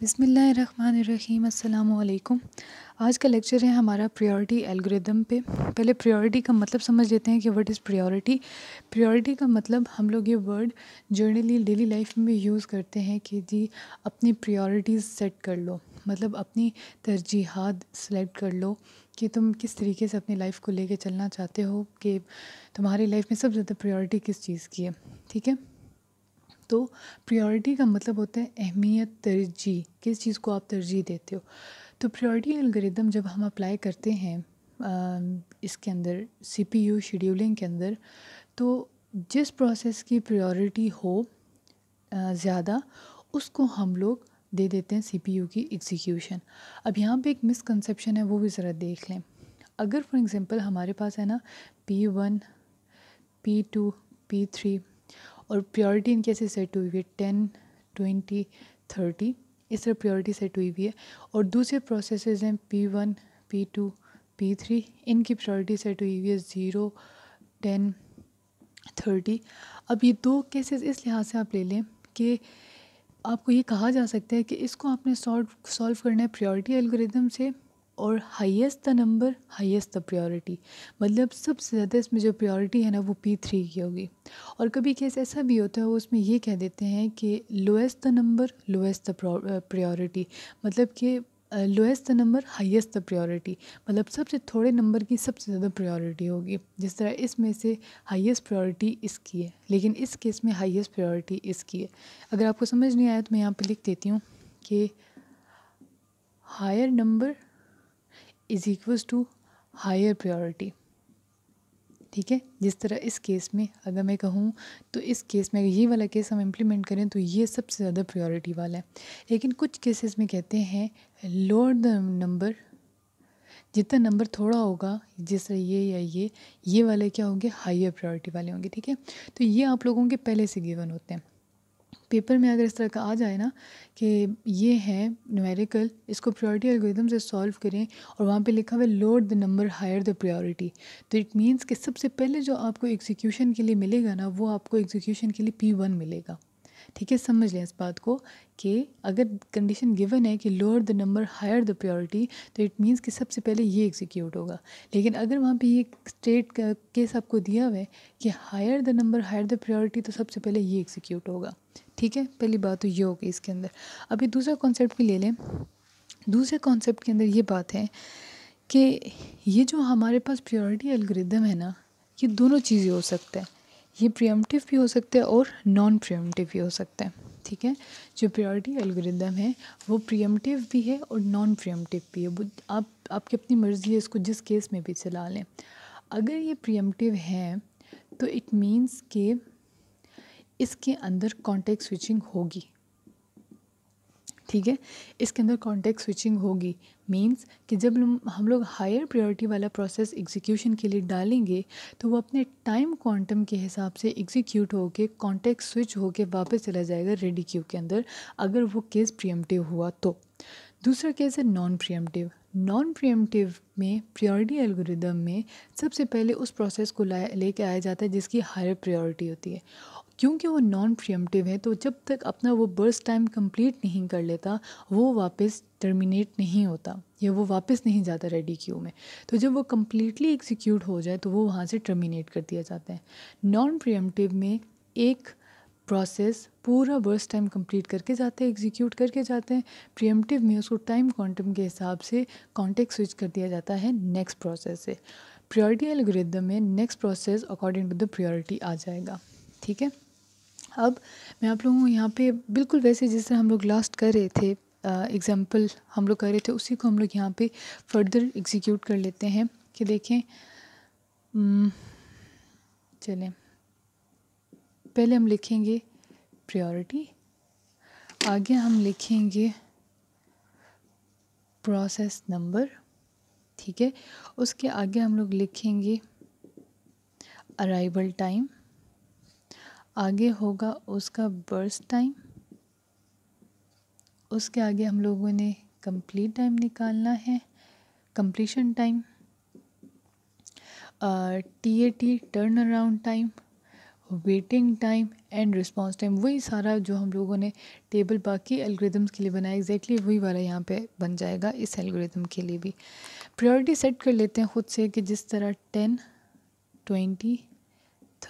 बिसमीम् अल्लाम आज का लेक्चर है हमारा प्रायोरिटी एल्गोरिदम पे पहले प्रायोरिटी का मतलब समझ लेते हैं कि व्हाट इज़ प्रायोरिटी प्रायोरिटी का मतलब हम लोग ये वर्ड जर्नली डेली लाइफ में भी यूज़ करते हैं कि जी अपनी प्रायोरिटीज़ सेट कर लो मतलब अपनी तरजीहत सेलेक्ट कर लो कि तुम किस तरीके से अपनी लाइफ को ले चलना चाहते हो कि तुम्हारी लाइफ में सबसे ज़्यादा प्रायोरिटी किस चीज़ की है ठीक है तो प्रायोरिटी का मतलब होता है अहमियत तरजीह किस चीज़ को आप तरजीह देते हो तो प्रायोरिटी एल्गोरिदम जब हम अप्लाई करते हैं इसके अंदर सीपीयू शेड्यूलिंग के अंदर तो जिस प्रोसेस की प्रायोरिटी हो ज़्यादा उसको हम लोग दे देते हैं सीपीयू की एग्जीक्यूशन अब यहाँ पे एक मिसकंसेप्शन है वो भी ज़रा देख लें अगर फॉर एग्ज़ाम्पल हमारे पास है ना P one P two P three और प्योरिटी इनकी ऐसे सेट हुई हुई है टेन ट्वेंटी थर्टी इस तरह प्योरिटी सेट हुई हुई है और दूसरे प्रोसेस हैं P one P two P three इनकी प्योरिटी सेट हुई हुई है ज़ीरो टेन थर्टी अब ये दो केसेस इस लिहाज से आप ले लें कि आपको ये कहा जा सकता है कि इसको आपने सॉल्व सॉल्व करना है प्रायोरिटी एल्गोरिदम से और highest the number highest the priority मतलब सबसे ज़्यादा इसमें जो प्रायोरिटी है ना वो पी थ्री की होगी और कभी केस ऐसा भी होता है वो उसमें ये कह देते हैं कि lowest the number lowest the priority मतलब कि lowest the number highest the priority मतलब सबसे थोड़े नंबर की सबसे ज़्यादा प्रायोरिटी होगी जिस तरह इसमें से हाईएस्ट प्रायोरिटी इसकी है लेकिन इस केस में हाईएस्ट प्रायोरिटी इसकी है अगर आपको समझ नहीं आया तो मैं यहाँ पे लिख देती हूँ कि higher number is equals to higher priority ठीक है जिस तरह इस केस में अगर मैं कहूँ तो इस केस में अगर ये वाला केस हम इम्प्लीमेंट करें तो ये सबसे ज़्यादा प्रायोरिटी वाला है लेकिन कुछ केसेस में कहते हैं लोअर द नंबर जितना नंबर थोड़ा होगा जिस तरह ये या ये ये वाले क्या होंगे हाइयर प्रायोरिटी वाले होंगे ठीक है तो ये आप लोगों के पहले से गिवन होते हैं पेपर में अगर इस तरह का आ जाए ना कि ये है न्यूमेरिकल इसको प्रायोरिटी एल्गोरिदम से सॉल्व करें और वहाँ पे लिखा हुआ है lower the number higher the priority तो इट मींस कि सबसे पहले जो आपको एग्जीक्यूशन के लिए मिलेगा ना वो आपको एग्जीक्यूशन के लिए पी वन मिलेगा ठीक है समझ लें इस बात को कि अगर कंडीशन गिवन है कि lower the number higher the priority तो इट मीन्स कि सबसे पहले ये एग्जीक्यूट होगा लेकिन अगर वहाँ पे ये स्टेट का केस आपको दिया हुआ है कि higher the number higher the priority तो सबसे पहले ये एग्जीक्यूट होगा ठीक है पहली बात तो ये होगी इसके अंदर अभी दूसरा कॉन्सेप्ट भी ले लें दूसरे कॉन्सेप्ट के अंदर ये बात है कि ये जो हमारे पास प्योरिटी एल्ग्रिदम है ना ये दोनों चीज़ें हो सकते हैं ये प्रियमटिव भी हो सकते हैं और नॉन प्रियमटिव भी हो सकते हैं ठीक है जो प्रायोरिटी एल्गोरिदम है वो प्रियमटिव भी है और नॉन प्रियमटिव भी है आप आपकी अपनी मर्ज़ी है इसको जिस केस में भी चला लें अगर ये प्रियमटिव है तो इट मीन्स के इसके अंदर कॉन्टेक्ट स्विचिंग होगी ठीक है इसके अंदर कॉन्टेक्ट स्विचिंग होगी मींस कि जब हम लोग हायर प्रायोरिटी वाला प्रोसेस एग्जीक्यूशन के लिए डालेंगे तो वो अपने टाइम क्वांटम के हिसाब से एग्जीक्यूट होके कॉन्टेक्ट स्विच होके वापस चला जाएगा रेडी क्यू के अंदर अगर वो केस प्रियमटिव हुआ तो दूसरा केस है नॉन प्रियमटिव नॉन प्रियमटिव में प्रियोरिटी एल्गोरिदम में सबसे पहले उस प्रोसेस को लेके आया जाता है जिसकी हायर प्रायोरिटी होती है क्योंकि वो नॉन प्रियमटिव है तो जब तक अपना वो बर्स टाइम कंप्लीट नहीं कर लेता वो वापस टर्मिनेट नहीं होता या वो वापस नहीं जाता रेडी क्यू में तो जब वो कम्प्लीटली एग्जीक्यूट हो जाए तो वो वहाँ से टर्मिनेट कर दिया जाता है नॉन प्रियमटिव में एक प्रोसेस पूरा बर्स टाइम कंप्लीट करके जाते हैं एग्जीक्यूट करके जाते हैं प्रियमटिव में उसको टाइम क्वांटम के हिसाब से कॉन्टेक्ट स्विच कर दिया जाता है नेक्स्ट प्रोसेस से प्रायोरिटी एलग्रिदम में next process according to the priority आ जाएगा ठीक है अब मैं आप लोगों को यहाँ पे बिल्कुल वैसे जिस तरह हम लोग लास्ट कर रहे थे एग्ज़ाम्पल हम लोग कर रहे थे उसी को हम लोग यहाँ पे फर्दर एग्जीक्यूट कर लेते हैं कि देखें चलें पहले हम लिखेंगे प्रायोरिटी आगे हम लिखेंगे प्रोसेस नंबर ठीक है उसके आगे हम लोग लिखेंगे अराइवल टाइम आगे होगा उसका बर्थ टाइम उसके आगे हम लोगों ने कंप्लीट टाइम निकालना है completion time T A T turn around time waiting time and response time वही सारा जो हम लोगों ने टेबल बाकी एल्गोरिदम्स के लिए बनाया एग्जैक्टली exactly वही वाला यहाँ पे बन जाएगा इस एल्गोरिदम के लिए भी प्रायोरिटी सेट कर लेते हैं ख़ुद से कि जिस तरह टेन ट्वेंटी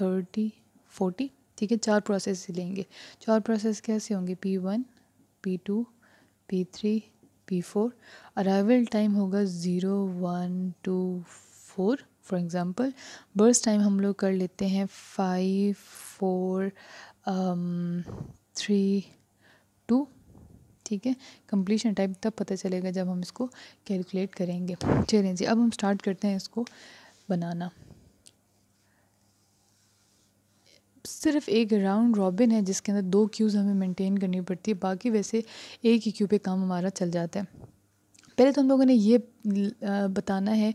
थर्टी फोर्टी ठीक है चार प्रोसेस लेंगे चार प्रोसेस कैसे होंगे P one P two P three P four arrival time होगा zero one two four for example burst time हम लोग कर लेते हैं फाइव फोर थ्री टू ठीक है कंप्लीशन टाइम तब पता चलेगा जब हम इसको कैलकुलेट करेंगे चलें जी अब हम स्टार्ट करते हैं इसको बनाना सिर्फ एक राउंड रॉबिन है जिसके अंदर दो क्यूज़ हमें मेंटेन करनी पड़ती है बाकी वैसे एक ही क्यू पे काम हमारा चल जाता है पहले तो हम लोगों ने ये बताना है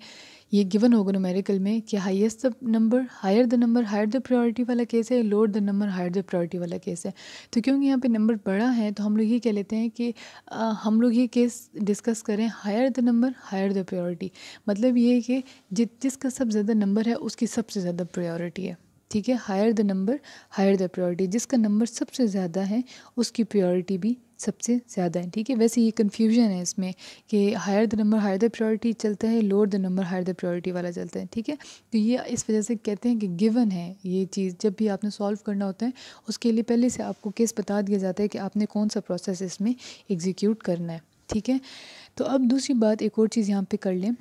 ये गिवन होगा नोमेरिकल में कि highest the number higher the number higher the priority वाला केस है lower the number higher the priority वाला केस है तो क्योंकि यहाँ पे नंबर बड़ा है तो हम लोग ये कह लेते हैं कि आ, हम लोग ये केस डिस्कस करें higher the number higher the priority मतलब ये कि जिस जिसका सबसे ज़्यादा नंबर है उसकी सबसे ज़्यादा प्रायोरिटी है ठीक है higher the number higher the priority जिसका नंबर सबसे ज़्यादा है उसकी प्रायोरिटी भी सबसे ज़्यादा है ठीक है वैसे ये कन्फ्यूजन है इसमें कि higher the number higher the priority चलता है lower the number higher the priority वाला चलता है ठीक है तो ये इस वजह से कहते हैं कि गिवन है ये चीज़ जब भी आपने सॉल्व करना होता है उसके लिए पहले से आपको केस बता दिया जाता है कि आपने कौन सा प्रोसेस इसमें एग्जीक्यूट करना है ठीक है तो अब दूसरी बात एक और चीज़ यहाँ पर कर लें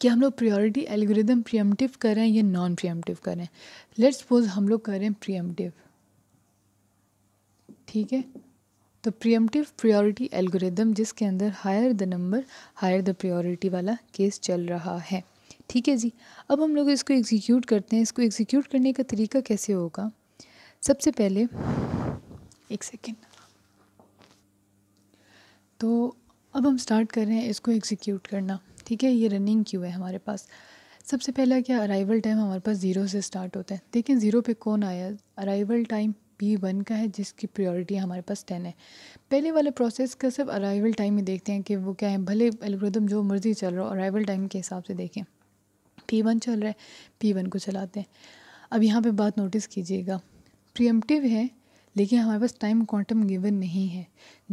कि हम लोग प्रायोरिटी एल्गोरिदम प्रियमटिव करें या नॉन प्रियमटिव करें लेट्स सपोज हम लोग करें प्रियमटिव ठीक है तो प्रियमटिव प्रायोरिटी एल्गोरिदम जिसके अंदर higher the number higher the priority वाला केस चल रहा है ठीक है जी अब हम लोग इसको एग्जीक्यूट करते हैं इसको एग्जीक्यूट करने का तरीका कैसे होगा सबसे पहले एक सेकेंड तो अब हम स्टार्ट कर रहे हैं इसको एग्जीक्यूट करना ठीक है ये रनिंग क्यू है हमारे पास सबसे पहला क्या अराइवल टाइम हमारे पास ज़ीरो से स्टार्ट होता है देखें ज़ीरो पे कौन आया अराइवल टाइम पी वन का है जिसकी प्रायोरिटी हमारे पास टेन है पहले वाले प्रोसेस का सिर्फ अराइवल टाइम ही देखते हैं कि वो क्या है भले एलग्रदम जो मर्ज़ी चल रहा हो अराइवल टाइम के हिसाब से देखें पी वन चल रहा है पी वन को चलाते हैं अब यहाँ पे बात नोटिस कीजिएगा प्रियम्पटिव है लेकिन हमारे पास टाइम क्वांटम गिवन नहीं है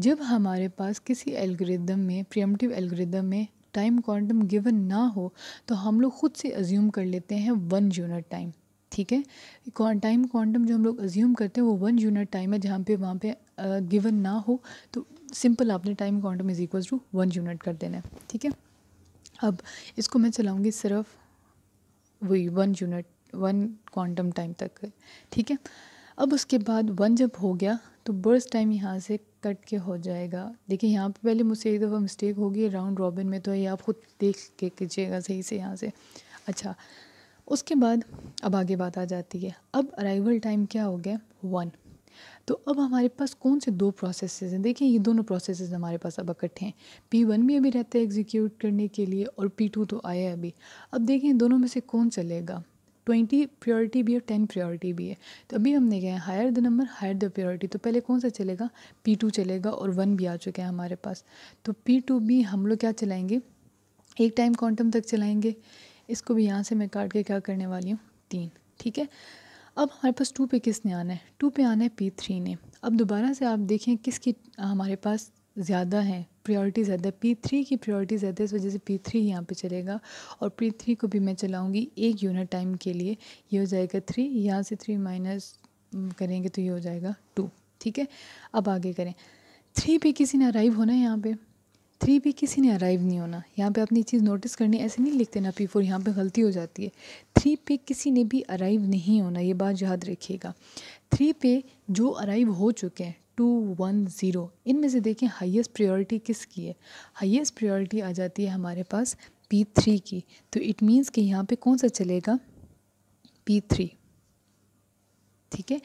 जब हमारे पास किसी एल्गोरिदम में प्रियम्पटिव एल्गोरिदम में टाइम क्वांटम गिवन ना हो तो हम लोग ख़ुद से अज्यूम कर लेते हैं वन यूनिट टाइम ठीक है टाइम क्वांटम जो हम लोग अज्यूम करते हैं वो वन यूनिट टाइम है जहाँ पे वहाँ पे गिवन ना हो तो सिंपल आपने time quantum is equal to one unit कर देना है ठीक है अब इसको मैं चलाऊँगी सिर्फ वही one unit one quantum time तक ठीक है अब उसके बाद वन जब हो गया तो बर्स टाइम यहाँ से कट के हो जाएगा देखिए यहाँ पे पहले मुझसे एक दफ़ा मिस्टेक होगी राउंड रॉबिन में तो ये आप ख़ुद देख के कीजिएगा सही से यहाँ से अच्छा उसके बाद अब आगे बात आ जाती है अब अराइवल टाइम क्या हो गया वन तो अब हमारे पास कौन से दो प्रोसेसेस हैं देखिए ये दोनों प्रोसेसेस हमारे पास अब इकट्ठे हैं पी वन भी अभी रहता है एग्जीक्यूट करने के लिए और पी टू तो आया है अभी अब देखें दोनों में से कौन चलेगा ट्वेंटी प्योरिटी भी है टेन प्योरिटी भी है तो अभी हमने क्या है higher the number higher the priority तो पहले कौन सा चलेगा पी टू चलेगा और वन भी आ चुके हैं हमारे पास तो पी टू भी हम लोग क्या चलाएँगे एक टाइम क्वांटम तक चलाएँगे इसको भी यहाँ से मैं काट के क्या करने वाली हूँ तीन ठीक है अब हमारे पास टू पे किसने आना है टू पे आना है पी थ्री ने अब दोबारा से आप देखें किसकी हमारे पास ज़्यादा है प्रायोरिटी ज़्यादा है पी थ्री की प्रायोरिटी ज़्यादा है इस वजह से पी थ्री यहाँ पर चलेगा और पी थ्री को भी मैं चलाऊँगी एक यूनिट टाइम के लिए ये हो जाएगा थ्री यहाँ से थ्री हम्म, माइनस करेंगे तो ये हो जाएगा टू ठीक है अब आगे करें थ्री पे किसी ने अराइव होना है यहाँ पर थ्री पे किसी ने अराइव नहीं होना यहाँ पे अपनी चीज़ नोटिस करनी ऐसे नहीं लिखते ना पी फोर यहाँ पर गलती हो जाती है थ्री पे किसी ने भी अराइव नहीं होना ये बात याद रखिएगा थ्री पे जो अराइव हो चुके हैं टू वन ज़ीरो इनमें से देखें हाईएस्ट प्रायोरिटी किसकी है हाईएस्ट प्रायोरिटी आ जाती है हमारे पास पी थ्री की तो इट मीन्स कि यहाँ पे कौन सा चलेगा पी थ्री ठीक है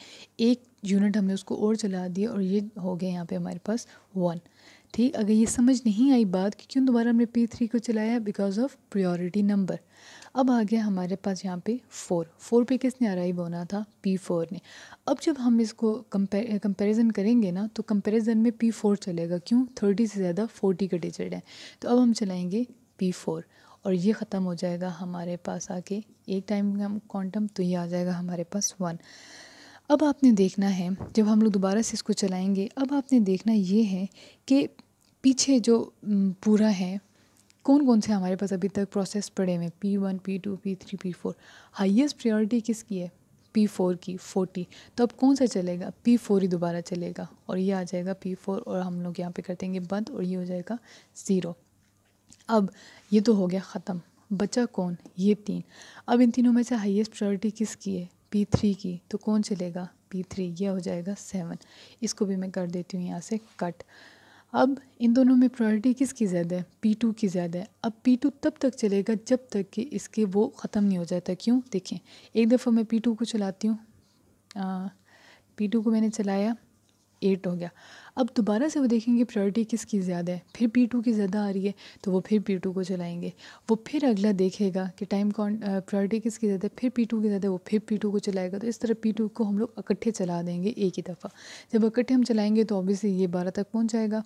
एक यूनिट हमने उसको और चला दिया और ये हो गया यहाँ पे हमारे पास वन ठीक अगर ये समझ नहीं आई बात कि क्यों दोबारा हमने पी थ्री को चलाया बिकॉज ऑफ प्रायोरिटी नंबर अब आ गया हमारे पास यहाँ पे फ़ोर फ़ोर पे किसने अराइव होना था पी फोर ने अब जब हम इसको कंपेर कंपेरिज़न करेंगे ना तो कंपेरिज़न में पी फोर चलेगा क्यों थर्टी से ज़्यादा फोर्टी का डिजिट है तो अब हम चलाएँगे पी फोर और ये ख़त्म हो जाएगा हमारे पास आके एक टाइम का क्वांटम तो ये आ जाएगा हमारे पास वन अब आपने देखना है जब हम लोग दोबारा से इसको चलाएंगे अब आपने देखना ये है कि पीछे जो पूरा है कौन कौन से हमारे पास अभी तक प्रोसेस पड़े हुए हैं P one P two P three P four highest priority किसकी है पी फोर की फोर्टी तो अब कौन सा चलेगा पी फोर ही दोबारा चलेगा और ये आ जाएगा पी फोर और हम लोग यहाँ पे कर देंगे बंद और ये हो जाएगा ज़ीरो अब ये तो हो गया ख़त्म बचा कौन ये तीन अब इन तीनों में से हाइएस्ट प्रायोरिटी किसकी है पी थ्री की तो कौन चलेगा पी थ्री यह हो जाएगा सेवन इसको भी मैं कर देती हूँ यहाँ से कट अब इन दोनों में प्रायोरिटी किसकी ज़्यादा है पी टू की ज़्यादा है अब पी टू तब तक चलेगा जब तक कि इसके वो ख़त्म नहीं हो जाता क्यों देखें एक दफ़ा मैं पी टू को चलाती हूँ पी टू को मैंने चलाया एट हो गया अब दोबारा से वो देखेंगे प्रायोरिटी किसकी ज़्यादा है फिर पी टू की ज़्यादा आ रही है तो वो फिर पी टू को चलाएंगे वो फिर अगला देखेगा कि टाइम कौन प्रायोरिटी किसकी ज़्यादा है फिर पी टू की ज़्यादा है वो फिर पी टू को चलाएगा तो इस तरह पी टू को हम लोग इकट्ठे चला देंगे एक ही दफ़ा जब इकट्ठे हम चलाएँगे तो ऑब्वियसली ये बारह तक पहुँच जाएगा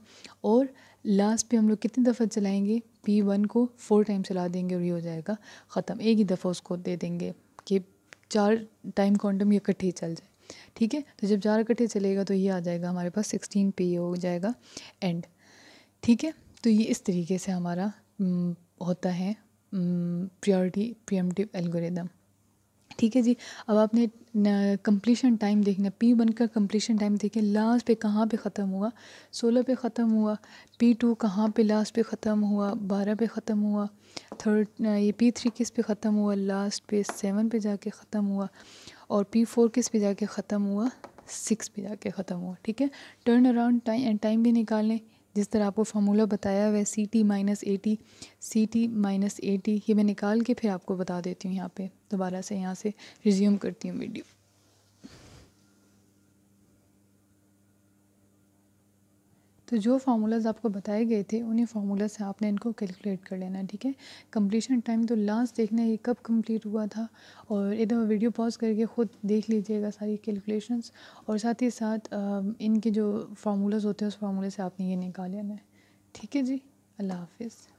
और लास्ट पे हम लोग कितनी दफ़ा चलाएँगे पी वन को फोर टाइम चला देंगे और ये हो जाएगा ख़त्म एक ही दफ़ा उसको दे देंगे कि चार टाइम क्वांटम ये इकट्ठे ही चल जाए ठीक है तो जब चार इकट्ठे चलेगा तो ये आ जाएगा हमारे पास सिक्सटीन पे हो जाएगा एंड ठीक है तो ये इस तरीके से हमारा होता है प्रियोरिटी प्रियमटिव एल्गोरिदम ठीक है जी अब आपने कम्प्लीशन टाइम देखना पी वन का कम्प्लीशन टाइम देखें लास्ट पे कहाँ पे ख़त्म हुआ सोलह पे ख़त्म हुआ पी टू कहाँ पे लास्ट पे ख़त्म हुआ बारह पे ख़त्म हुआ थर्ड ये पी थ्री किस पे ख़त्म हुआ लास्ट पे सेवन पे जाके ख़त्म हुआ और पी फोर किस पे जाके ख़त्म हुआ सिक्स पे जाके ख़त्म हुआ ठीक है turn around time and time भी निकाल लें जिस तरह आपको फार्मूला बताया हुआ है C T minus A T C T minus A T ये मैं निकाल के फिर आपको बता देती हूँ यहाँ पे दोबारा से यहाँ से रिज्यूम करती हूँ वीडियो तो जो फार्मूलाज आपको बताए गए थे उन्हीं फार्मूला से आपने इनको कैलकुलेट कर लेना है ठीक है कंप्लीशन टाइम तो लास्ट देखना है कब कंप्लीट हुआ था और एक दफ़ा वीडियो पॉज करके ख़ुद देख लीजिएगा सारी कैलकुलेशंस और साथ ही साथ इनके जो फार्मूलाज होते हैं उस फार्मूले से आपने ये निकाल लेना है ठीक है जी अल्लाह हाफिज़